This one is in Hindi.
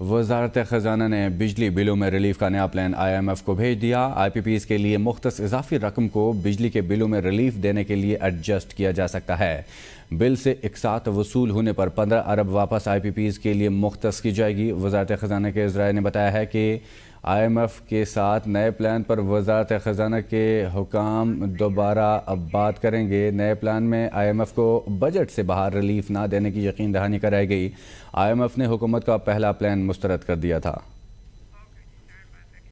वजारत ख़जाना ने बिजली बिलों में रिलीफ का नया प्लान आई एम एफ़ को भेज दिया आई पी पी एस के लिए मुख्त इजाफी रकम को बिजली के बिलों में रिलीफ देने के लिए एडजस्ट किया जा सकता है बिल से एक साथ वसूल होने पर पंद्रह अरब वापस आई पी पी के लिए मुख्त की जाएगी वजारत ख़जाना के जराये ने बताया है कि आई एम एफ़ के साथ नए प्लान पर वजारत ख़जाना के हुकाम दोबारा अब बात करेंगे नए प्लान में आई एम एफ़ को बजट से बाहर रिलीफ ना देने की यकीन दहानी कराई गई आई एम एफ़ ने हुकूमत का पहला प्लान मुस्तरद कर दिया था